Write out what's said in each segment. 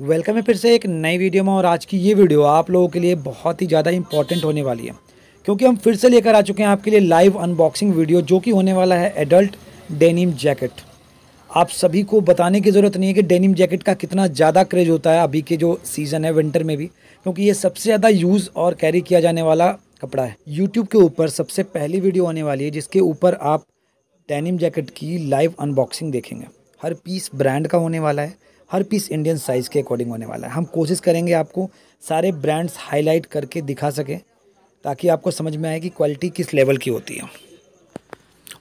welcome है फिर से एक नई वीडियो में और आज की ये वीडियो आप लोगों के लिए बहुत ही ज़्यादा इंपॉर्टेंट होने वाली है क्योंकि हम फिर से लेकर आ चुके हैं आपके लिए लाइव अनबॉक्सिंग वीडियो जो कि होने वाला है एडल्ट डेनिम जैकेट आप सभी को बताने की ज़रूरत नहीं है कि डेनिम जैकेट का कितना ज़्यादा क्रेज होता है अभी के जो सीज़न है विंटर में भी क्योंकि ये सबसे ज़्यादा यूज़ और कैरी किया जाने वाला कपड़ा है यूट्यूब के ऊपर सबसे पहली वीडियो होने वाली है जिसके ऊपर आप डेनिम जैकेट की लाइव अनबॉक्सिंग देखेंगे हर पीस ब्रांड का होने वाला है हर पीस इंडियन साइज़ के अकॉर्डिंग होने वाला है हम कोशिश करेंगे आपको सारे ब्रांड्स हाईलाइट करके दिखा सकें ताकि आपको समझ में आए कि क्वालिटी किस लेवल की होती है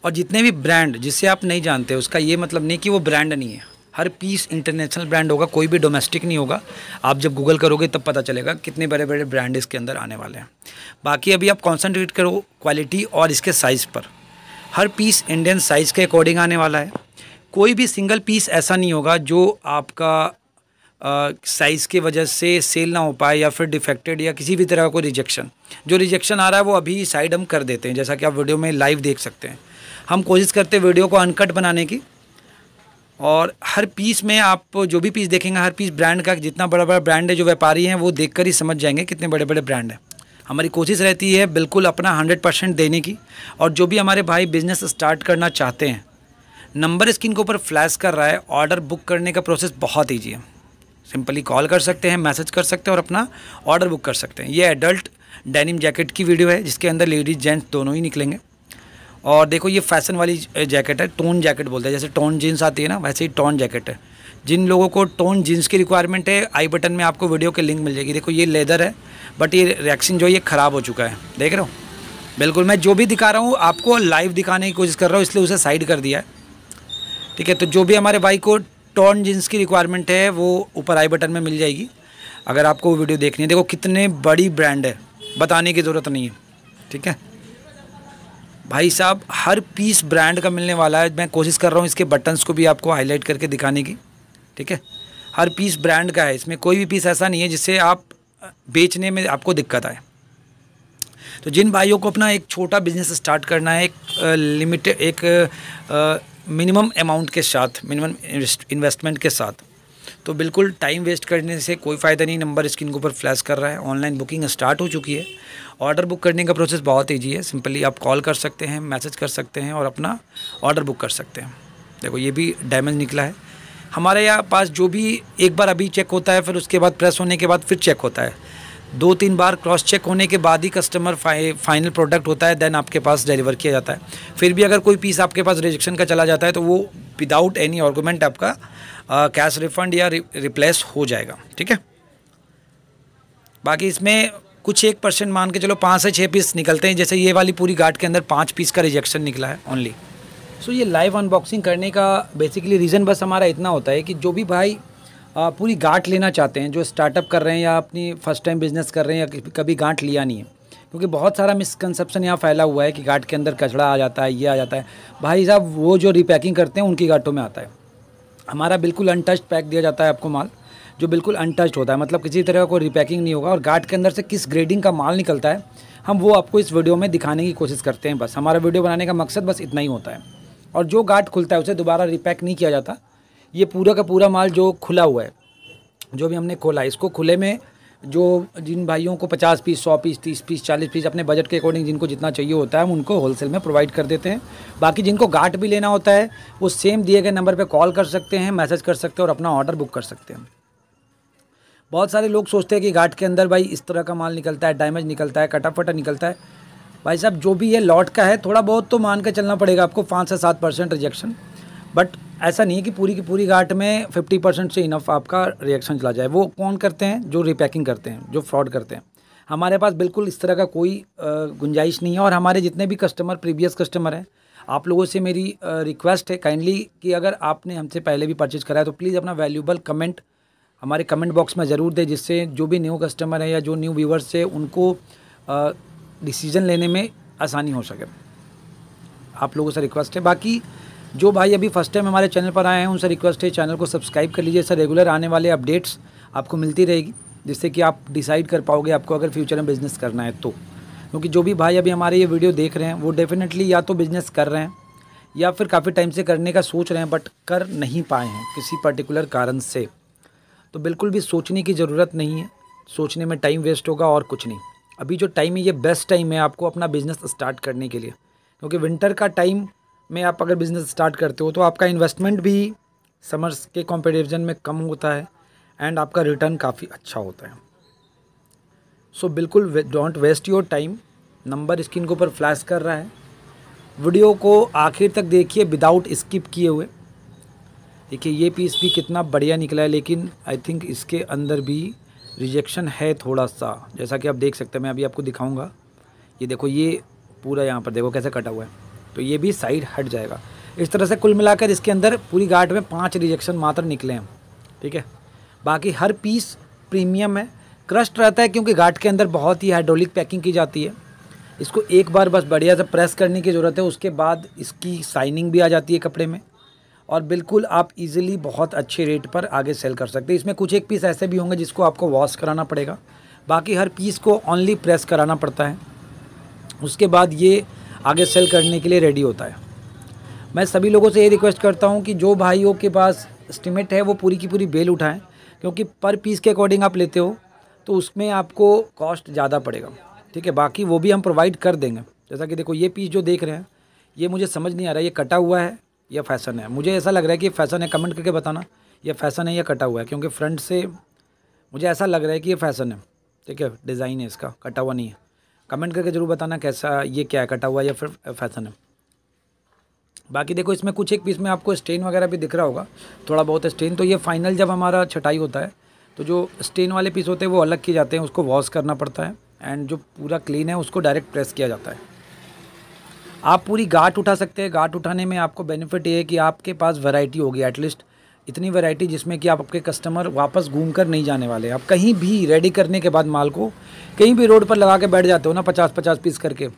और जितने भी ब्रांड जिसे आप नहीं जानते उसका ये मतलब नहीं कि वो ब्रांड नहीं है हर पीस इंटरनेशनल ब्रांड होगा कोई भी डोमेस्टिक नहीं होगा आप जब गूगल करोगे तब पता चलेगा कितने बड़े बड़े ब्रांड इसके अंदर आने वाले हैं बाकी अभी आप कॉन्सनट्रेट करो क्वालिटी और इसके साइज़ पर हर पीस इंडियन साइज़ के अकॉर्डिंग आने वाला है कोई भी सिंगल पीस ऐसा नहीं होगा जो आपका साइज़ के वजह से सेल ना हो पाए या फिर डिफेक्टेड या किसी भी तरह का कोई रिजेक्शन जो रिजेक्शन आ रहा है वो अभी साइड हम कर देते हैं जैसा कि आप वीडियो में लाइव देख सकते हैं हम कोशिश करते हैं वीडियो को अनकट बनाने की और हर पीस में आप जो भी पीस देखेंगे हर पीस ब्रांड का जितना बड़ा बड़ा ब्रांड है जो व्यापारी हैं वो देख कर ही समझ जाएंगे कितने बड़े बड़े ब्रांड हैं हमारी कोशिश रहती है बिल्कुल अपना हंड्रेड परसेंट देने की और जो भी हमारे भाई बिज़नेस स्टार्ट करना चाहते हैं नंबर स्क्रीन के ऊपर फ्लैश कर रहा है ऑर्डर बुक करने का प्रोसेस बहुत ईजी है सिंपली कॉल कर सकते हैं मैसेज कर सकते हैं और अपना ऑर्डर बुक कर सकते हैं ये एडल्ट डेनिम जैकेट की वीडियो है जिसके अंदर लेडीज़ जेंट्स दोनों ही निकलेंगे और देखो ये फैशन वाली जैकेट है टोन जैकेट बोलते हैं जैसे टोन जीन्स आती है ना वैसे ही टोन जैकेट है जिन लोगों को टोन जीन्स की रिक्वायरमेंट है आई बटन में आपको वीडियो के लिंक मिल जाएगी देखो ये लेदर है बट ये रिएक्शन जो है ये ख़राब हो चुका है देख रहे हो बिल्कुल मैं जो भी दिखा रहा हूँ आपको लाइव दिखाने की कोशिश कर रहा हूँ इसलिए उसे साइड कर दिया है ठीक है तो जो भी हमारे भाई को टॉन जीन्स की रिक्वायरमेंट है वो ऊपर आई बटन में मिल जाएगी अगर आपको वो वीडियो देखनी है देखो कितने बड़ी ब्रांड है बताने की ज़रूरत नहीं है ठीक है भाई साहब हर पीस ब्रांड का मिलने वाला है मैं कोशिश कर रहा हूँ इसके बटन्स को भी आपको हाईलाइट करके दिखाने की ठीक है हर पीस ब्रांड का है इसमें कोई भी पीस ऐसा नहीं है जिससे आप बेचने में आपको दिक्कत आए तो जिन भाइयों को अपना एक छोटा बिजनेस स्टार्ट करना है एक लिमिटेड एक मिनिमम अमाउंट के साथ मिनिमम इन्वेस्टमेंट के साथ तो बिल्कुल टाइम वेस्ट करने से कोई फ़ायदा नहीं नंबर स्क्रीन के ऊपर फ्लैश कर रहा है ऑनलाइन बुकिंग स्टार्ट हो चुकी है ऑर्डर बुक करने का प्रोसेस बहुत ईजी है सिंपली आप कॉल कर सकते हैं मैसेज कर सकते हैं और अपना ऑर्डर बुक कर सकते हैं देखो ये भी डैमेज निकला है हमारे यहाँ पास जो भी एक बार अभी चेक होता है फिर उसके बाद प्रेस होने के बाद फिर चेक होता है दो तीन बार क्रॉस चेक होने के बाद ही कस्टमर फाइ, फाइनल प्रोडक्ट होता है देन आपके पास डिलीवर किया जाता है फिर भी अगर कोई पीस आपके पास रिजेक्शन का चला जाता है तो वो विदाउट एनी आर्गूमेंट आपका कैश रिफंड या रि, रिप्लेस हो जाएगा ठीक है बाकी इसमें कुछ एक परसेंट मान के चलो पाँच से छः पीस निकलते हैं जैसे ये वाली पूरी गार्ड के अंदर पाँच पीस का रिजेक्शन निकला है ओनली सो so, ये लाइव अनबॉक्सिंग करने का बेसिकली रीज़न बस हमारा इतना होता है कि जो भी भाई पूरी गांठ लेना चाहते हैं जो स्टार्टअप कर रहे हैं या अपनी फर्स्ट टाइम बिजनेस कर रहे हैं या कभी गांठ लिया नहीं है क्योंकि बहुत सारा मिसकनसेप्शन यहाँ फैला हुआ है कि गांठ के अंदर कचड़ा आ जाता है ये आ जाता है भाई साहब वो जो रिपैकिंग करते हैं उनकी गांठों में आता है हमारा बिल्कुल अनटच्ड पैक दिया जाता है आपको माल जो बिल्कुल अनटच्ड होता है मतलब किसी तरह का कोई रिपैकिंग नहीं होगा और गार्ड के अंदर से किस ग्रेडिंग का माल निकलता है हम वो आपको इस वीडियो में दिखाने की कोशिश करते हैं बस हमारा वीडियो बनाने का मकसद बस इतना ही होता है और जो गार्ड खुलता है उसे दोबारा रिपैक नहीं किया जाता ये पूरा का पूरा माल जो खुला हुआ है जो भी हमने खोला है इसको खुले में जो जिन भाइयों को 50 पीस 100 पीस 30 पीस 40 पीस अपने बजट के अकॉर्डिंग जिनको जितना चाहिए होता है हम उनको होलसेल में प्रोवाइड कर देते हैं बाकी जिनको गाट भी लेना होता है वो सेम दिए गए नंबर पे कॉल कर सकते हैं मैसेज कर सकते हैं और अपना ऑर्डर बुक कर सकते हैं बहुत सारे लोग सोचते हैं कि घाट के अंदर भाई इस तरह का माल निकलता है डैमेज निकलता है कटाफटा निकलता है भाई साहब जो भी ये लॉट का है थोड़ा बहुत तो मान कर चलना पड़ेगा आपको पाँच से सात परसेंट रिजेक्शन बट ऐसा नहीं है कि पूरी की पूरी घाट में 50 परसेंट से इनफ आपका रिएक्शन चला जाए वो कौन करते हैं जो रिपैकिंग करते हैं जो फ्रॉड करते हैं हमारे पास बिल्कुल इस तरह का कोई गुंजाइश नहीं है और हमारे जितने भी कस्टमर प्रीवियस कस्टमर हैं आप लोगों से मेरी रिक्वेस्ट है काइंडली कि अगर आपने हमसे पहले भी परचेज कराया तो प्लीज़ अपना वैल्यूबल कमेंट हमारे कमेंट बॉक्स में ज़रूर दें जिससे जो भी न्यू कस्टमर है या जो न्यू व्यूवर्स है उनको डिसीजन लेने में आसानी हो सके आप लोगों से रिक्वेस्ट है बाकी जो भाई अभी फर्स्ट टाइम हमारे चैनल पर आए हैं उनसे रिक्वेस्ट है चैनल को सब्सक्राइब कर लीजिए सर रेगुलर आने वाले अपडेट्स आपको मिलती रहेगी जिससे कि आप डिसाइड कर पाओगे आपको अगर फ्यूचर में बिज़नेस करना है तो क्योंकि जो भी भाई अभी हमारे ये वीडियो देख रहे हैं वो डेफिनेटली या तो बिज़नेस कर रहे हैं या फिर काफ़ी टाइम से करने का सोच रहे हैं बट कर नहीं पाए हैं किसी पर्टिकुलर कारण से तो बिल्कुल भी सोचने की ज़रूरत नहीं है सोचने में टाइम वेस्ट होगा और कुछ नहीं अभी जो टाइम है ये बेस्ट टाइम है आपको अपना बिज़नेस स्टार्ट करने के लिए क्योंकि विंटर का टाइम में आप अगर बिज़नेस स्टार्ट करते हो तो आपका इन्वेस्टमेंट भी समर्स के कॉम्पिटिजन में कम होता है एंड आपका रिटर्न काफ़ी अच्छा होता है सो so, बिल्कुल don't waste your time number screen के ऊपर फ्लैश कर रहा है वीडियो को आखिर तक देखिए विदाउट स्किप किए हुए देखिए ये पीस भी कितना बढ़िया निकला है लेकिन आई थिंक इसके अंदर भी रिजेक्शन है थोड़ा सा जैसा कि आप देख सकते हैं मैं अभी आपको दिखाऊंगा ये देखो ये पूरा यहाँ पर देखो कैसे कटा हुआ है तो ये भी साइड हट जाएगा इस तरह से कुल मिलाकर इसके अंदर पूरी गार्ड में पाँच रिजेक्शन मात्र निकले हैं ठीक है बाकी हर पीस प्रीमियम है क्रस्ट रहता है क्योंकि गार्ड के अंदर बहुत ही हाइड्रोलिक पैकिंग की जाती है इसको एक बार बस बढ़िया से प्रेस करने की ज़रूरत है उसके बाद इसकी साइनिंग भी आ जाती है कपड़े में और बिल्कुल आप इजीली बहुत अच्छे रेट पर आगे सेल कर सकते हैं इसमें कुछ एक पीस ऐसे भी होंगे जिसको आपको वॉश कराना पड़ेगा बाकी हर पीस को ऑनली प्रेस कराना पड़ता है उसके बाद ये आगे सेल करने के लिए रेडी होता है मैं सभी लोगों से ये रिक्वेस्ट करता हूँ कि जो भाइयों के पास एस्टिमेट है वो पूरी की पूरी बेल उठाएं क्योंकि पर पीस के अकॉर्डिंग आप लेते हो तो उसमें आपको कॉस्ट ज़्यादा पड़ेगा ठीक है बाकी वो भी हम प्रोवाइड कर देंगे जैसा कि देखो ये पीस जो देख रहे हैं ये मुझे समझ नहीं आ रहा है ये कटा हुआ है या फैसन है मुझे ऐसा लग रहा है कि फैसन है कमेंट करके बताना ये फैसन है या कटा हुआ है क्योंकि फ्रंट से मुझे ऐसा लग रहा है कि ये फैसन है ठीक है डिज़ाइन है इसका कटा हुआ नहीं है कमेंट करके ज़रूर बताना कैसा ये क्या है कटा हुआ या फिर फैसन है बाकी देखो इसमें कुछ एक पीस में आपको स्टेन वगैरह भी दिख रहा होगा थोड़ा बहुत स्टेन तो ये फाइनल जब हमारा छटाई होता है तो जो स्टेन वाले पीस होते हैं वो अलग किए जाते हैं उसको वॉश करना पड़ता है एंड जो पूरा क्लीन है उसको डायरेक्ट प्रेस किया जाता है आप पूरी गाट उठा सकते हैं गाट उठाने में आपको बेनिफिट ये है कि आपके पास वैरायटी होगी एटलीस्ट इतनी वैरायटी जिसमें कि आप आपके कस्टमर वापस घूम कर नहीं जाने वाले आप कहीं भी रेडी करने के बाद माल को कहीं भी रोड पर लगा के बैठ जाते हो ना पचास पचास पीस करके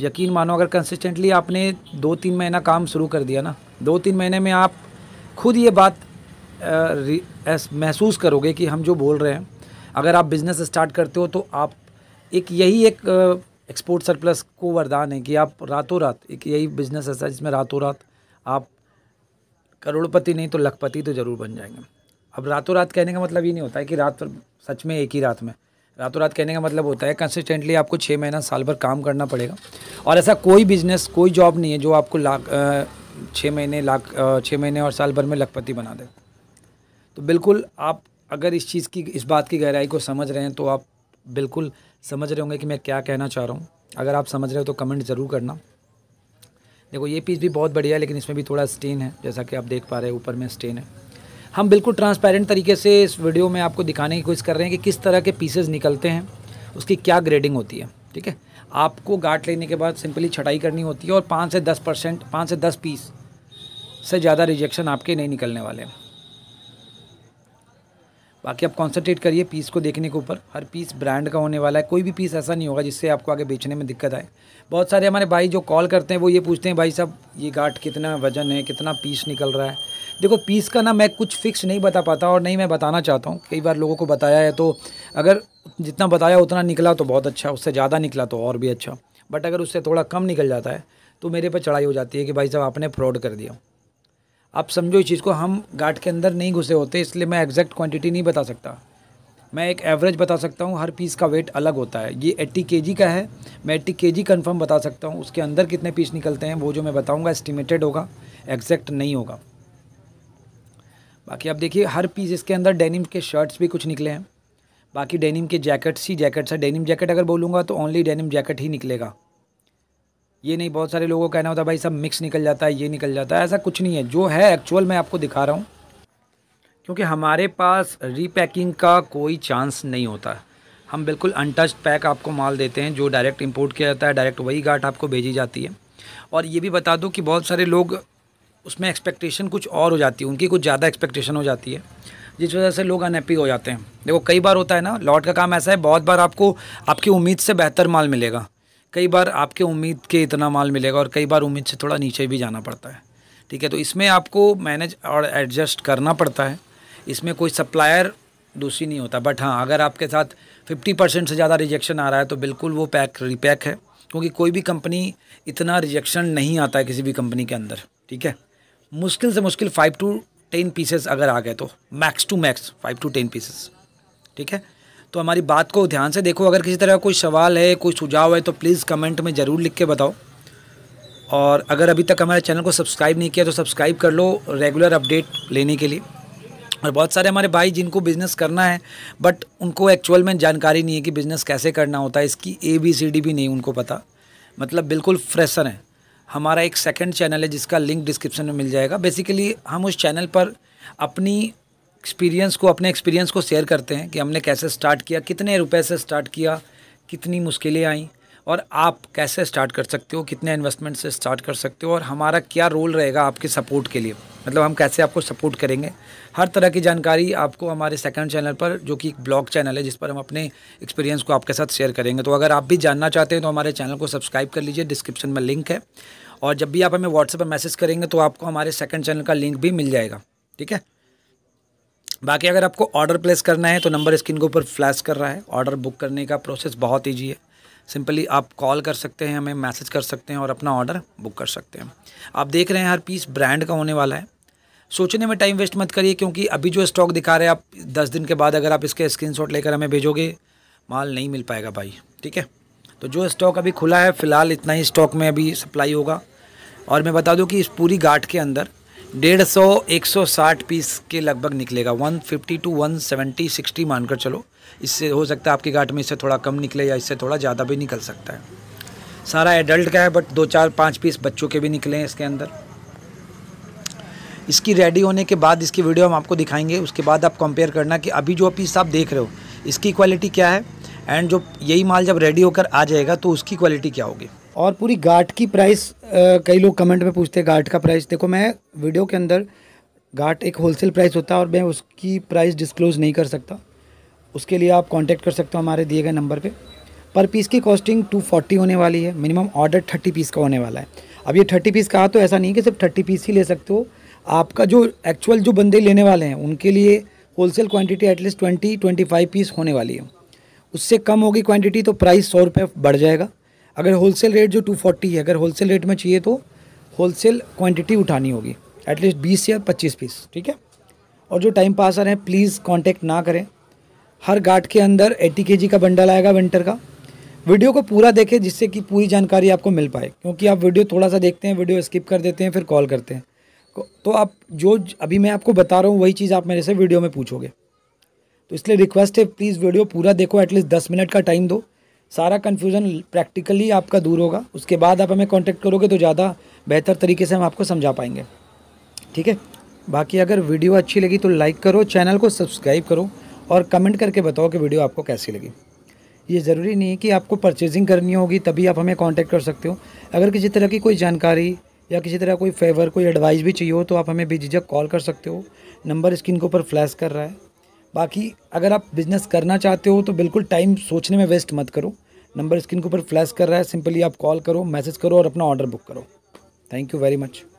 यकीन मानो अगर कंसिस्टेंटली आपने दो तीन महीना काम शुरू कर दिया ना दो तीन महीने में आप खुद ये बात महसूस करोगे कि हम जो बोल रहे हैं अगर आप बिज़नेस स्टार्ट करते हो तो आप एक यही एक एक्सपोर्ट सरप्लस को वरदान है कि आप रातों रात एक यही बिज़नेस ऐसा जिसमें रातों रात आप करोड़पति नहीं तो लखपति तो ज़रूर बन जाएंगे अब रातों रात कहने का मतलब ये नहीं होता है कि रात सच में एक ही रात में रातों रात कहने का मतलब होता है कंसिस्टेंटली आपको छः महीना साल भर काम करना पड़ेगा और ऐसा कोई बिजनेस कोई जॉब नहीं है जो आपको लाख छः महीने लाख छः महीने और साल भर में लखपति बना दे तो बिल्कुल आप अगर इस चीज़ की इस बात की गहराई को समझ रहे हैं तो आप बिल्कुल समझ रहे होंगे कि मैं क्या कहना चाह रहा हूँ अगर आप समझ रहे हो तो कमेंट ज़रूर करना देखो ये पीस भी बहुत बढ़िया है लेकिन इसमें भी थोड़ा स्टेन है जैसा कि आप देख पा रहे हैं ऊपर में स्टेन है हम बिल्कुल ट्रांसपेरेंट तरीके से इस वीडियो में आपको दिखाने की कोशिश कर रहे हैं कि किस तरह के पीसेज निकलते हैं उसकी क्या ग्रेडिंग होती है ठीक है आपको गाट लेने के बाद सिंपली छटाई करनी होती है और पाँच से दस परसेंट पाँच से दस पीस से ज़्यादा रिजेक्शन आपके नहीं निकलने वाले हैं बाकी आप कॉन्सेंट्रेट करिए पीस को देखने के ऊपर हर पीस ब्रांड का होने वाला है कोई भी पीस ऐसा नहीं होगा जिससे आपको आगे बेचने में दिक्कत आए बहुत सारे हमारे भाई जो कॉल करते हैं वो ये पूछते हैं भाई साहब ये गाठ कितना वजन है कितना पीस निकल रहा है देखो पीस का ना मैं कुछ फिक्स नहीं बता पाता और नहीं मैं बताना चाहता हूँ कई बार लोगों को बताया है तो अगर जितना बताया उतना निकला तो बहुत अच्छा उससे ज़्यादा निकला तो और भी अच्छा बट अगर उससे थोड़ा कम निकल जाता है तो मेरे पर चढ़ाई हो जाती है कि भाई साहब आपने फ्रॉड कर दिया आप समझो इस चीज़ को हम गाट के अंदर नहीं घुसे होते इसलिए मैं एग्जैक्ट क्वांटिटी नहीं बता सकता मैं एक एवरेज बता सकता हूँ हर पीस का वेट अलग होता है ये एट्टी के का है मैं एट्टी के जी कन्फर्म बता सकता हूँ उसके अंदर कितने पीस निकलते हैं वो जो मैं बताऊँगा एस्टिमेटेड होगा एग्जैक्ट नहीं होगा बाकी आप देखिए हर पीस इसके अंदर डेनिम के शर्ट्स भी कुछ निकले हैं बाकी डेनिम के जैकेट्स ही जैकेट्स है डेनिम जैकेट अगर बोलूँगा तो ओनली डेनिम जैकेट ही निकलेगा ये नहीं बहुत सारे लोगों का कहना होता है भाई सब मिक्स निकल जाता है ये निकल जाता है ऐसा कुछ नहीं है जो है एक्चुअल मैं आपको दिखा रहा हूँ क्योंकि हमारे पास रीपैकिंग का कोई चांस नहीं होता हम बिल्कुल अनटच्ड पैक आपको माल देते हैं जो डायरेक्ट इंपोर्ट किया जाता है डायरेक्ट वही गाट आपको भेजी जाती है और ये भी बता दूँ कि बहुत सारे लोग उसमें एक्सपेक्टेशन कुछ और हो जाती है उनकी कुछ ज़्यादा एक्सपेक्टेशन हो जाती है जिस वजह से लोग अनहैप्पी हो जाते हैं देखो कई बार होता है ना लॉट का काम ऐसा है बहुत बार आपको आपकी उम्मीद से बेहतर माल मिलेगा कई बार आपके उम्मीद के इतना माल मिलेगा और कई बार उम्मीद से थोड़ा नीचे भी जाना पड़ता है ठीक है तो इसमें आपको मैनेज और एडजस्ट करना पड़ता है इसमें कोई सप्लायर दोषी नहीं होता बट हाँ अगर आपके साथ 50 परसेंट से ज़्यादा रिजेक्शन आ रहा है तो बिल्कुल वो पैक रिपैक है क्योंकि कोई भी कंपनी इतना रिजेक्शन नहीं आता है किसी भी कंपनी के अंदर ठीक है मुश्किल से मुश्किल फाइव टू टेन पीसेस अगर आ गए तो max to max five to ten pieces ठीक है तो हमारी बात को ध्यान से देखो अगर किसी तरह का कोई सवाल है कोई सुझाव है तो प्लीज़ कमेंट में ज़रूर लिख के बताओ और अगर अभी तक हमारे चैनल को सब्सक्राइब नहीं किया तो सब्सक्राइब कर लो रेगुलर अपडेट लेने के लिए और बहुत सारे हमारे भाई जिनको बिज़नेस करना है बट उनको एक्चुअल में जानकारी नहीं है कि बिज़नेस कैसे करना होता है इसकी ए बी सी डी भी नहीं उनको पता मतलब बिल्कुल फ्रेशर है हमारा एक सेकंड चैनल है जिसका लिंक डिस्क्रिप्शन में मिल जाएगा बेसिकली हम उस चैनल पर अपनी एक्सपीरियंस को अपने एक्सपीरियंस को शेयर करते हैं कि हमने कैसे स्टार्ट किया कितने रुपए से स्टार्ट किया कितनी मुश्किलें आई और आप कैसे स्टार्ट कर सकते हो कितने इन्वेस्टमेंट से स्टार्ट कर सकते हो और हमारा क्या रोल रहेगा आपके सपोर्ट के लिए मतलब हम कैसे आपको सपोर्ट करेंगे हर तरह की जानकारी आपको हमारे सेकंड चैनल पर जो कि एक ब्लॉग चैनल है जिस पर हम अपने एक्सपीरियंस को आपके साथ शेयर करेंगे तो अगर आप भी जानना चाहते हैं तो हमारे चैनल को सब्सक्राइब कर लीजिए डिस्क्रिप्शन में लिंक है और जब भी आप हमें व्हाट्सएप पर मैसेज करेंगे तो आपको हमारे सेकेंड चैनल का लिंक भी मिल जाएगा ठीक है बाकी अगर आपको ऑर्डर प्लेस करना है तो नंबर स्क्रीन के ऊपर फ्लैश कर रहा है ऑर्डर बुक करने का प्रोसेस बहुत ईजी है सिंपली आप कॉल कर सकते हैं हमें मैसेज कर सकते हैं और अपना ऑर्डर बुक कर सकते हैं आप देख रहे हैं हर पीस ब्रांड का होने वाला है सोचने में टाइम वेस्ट मत करिए क्योंकि अभी जो स्टॉक दिखा रहे हैं आप दस दिन के बाद अगर आप इसके स्क्रीनशॉट लेकर हमें भेजोगे माल नहीं मिल पाएगा भाई ठीक है तो जो स्टॉक अभी खुला है फ़िलहाल इतना ही स्टॉक में अभी सप्लाई होगा और मैं बता दूं कि इस पूरी गाठ के अंदर डेढ़ सौ एक सौ साठ पीस के लगभग निकलेगा one fifty to one seventy sixty मानकर चलो इससे हो सकता है आपके घाट में इससे थोड़ा कम निकले या इससे थोड़ा ज़्यादा भी निकल सकता है सारा एडल्ट का है बट दो चार पाँच पीस बच्चों के भी निकले हैं इसके अंदर इसकी रेडी होने के बाद इसकी वीडियो हम आपको दिखाएंगे उसके बाद आप कंपेयर करना कि अभी जो पीस आप देख रहे हो इसकी क्वालिटी क्या है एंड जो यही माल जब रेडी होकर आ जाएगा तो उसकी क्वालिटी क्या होगी और पूरी गाट की प्राइस कई लोग कमेंट में पूछते हैं गाठ का प्राइस देखो मैं वीडियो के अंदर गाट एक होलसेल प्राइस होता है और मैं उसकी प्राइस डिस्क्लोज़ नहीं कर सकता उसके लिए आप कांटेक्ट कर सकते हो हमारे दिए गए नंबर पे पर पीस की कॉस्टिंग 240 होने वाली है मिनिमम ऑर्डर 30 पीस का होने वाला है अब ये 30 पीस कहा तो ऐसा नहीं कि सिर्फ 30 पीस ही ले सकते हो आपका जो एक्चुअल जो बंदे लेने वाले हैं उनके लिए wholesale quantity at least twenty twenty piece होने वाली है उससे कम होगी क्वांटिटी तो प्राइस सौ रुपये बढ़ जाएगा अगर होलसेल रेट जो 240 है अगर होलसेल रेट में चाहिए तो होलसेल क्वांटिटी उठानी होगी एटलीस्ट 20 या 25 पीस ठीक है और जो टाइम पास आ रहे हैं प्लीज़ कांटेक्ट ना करें हर गार्ड के अंदर 80 के का बंडल आएगा विंटर का वीडियो को पूरा देखें जिससे कि पूरी जानकारी आपको मिल पाए क्योंकि आप वीडियो थोड़ा सा देखते हैं वीडियो स्किप कर देते हैं फिर कॉल करते हैं तो, तो आप जो अभी मैं आपको बता रहा हूँ वही चीज़ आप मेरे से वीडियो में पूछोगे तो इसलिए रिक्वेस्ट है प्लीज़ वीडियो पूरा देखो एटलीस्ट दस मिनट का टाइम दो सारा कन्फ्यूज़न प्रैक्टिकली आपका दूर होगा उसके बाद आप हमें कॉन्टेक्ट करोगे तो ज़्यादा बेहतर तरीके से हम आपको समझा पाएंगे ठीक है बाकी अगर वीडियो अच्छी लगी तो लाइक करो चैनल को सब्सक्राइब करो और कमेंट करके बताओ कि वीडियो आपको कैसी लगी ये ज़रूरी नहीं है कि आपको परचेजिंग करनी होगी तभी आप हमें कांटेक्ट कर सकते हो अगर किसी तरह की कोई जानकारी या किसी तरह कोई फेवर कोई एडवाइस भी चाहिए हो तो आप हमें बेझिझक कॉल कर सकते हो नंबर स्क्रीन के ऊपर फ्लैश कर रहा है बाकी अगर आप बिज़नेस करना चाहते हो तो बिल्कुल टाइम सोचने में वेस्ट मत करो नंबर स्क्रीन के ऊपर फ्लैश कर रहा है सिंपली आप कॉल करो मैसेज करो और अपना ऑर्डर बुक करो थैंक यू वेरी मच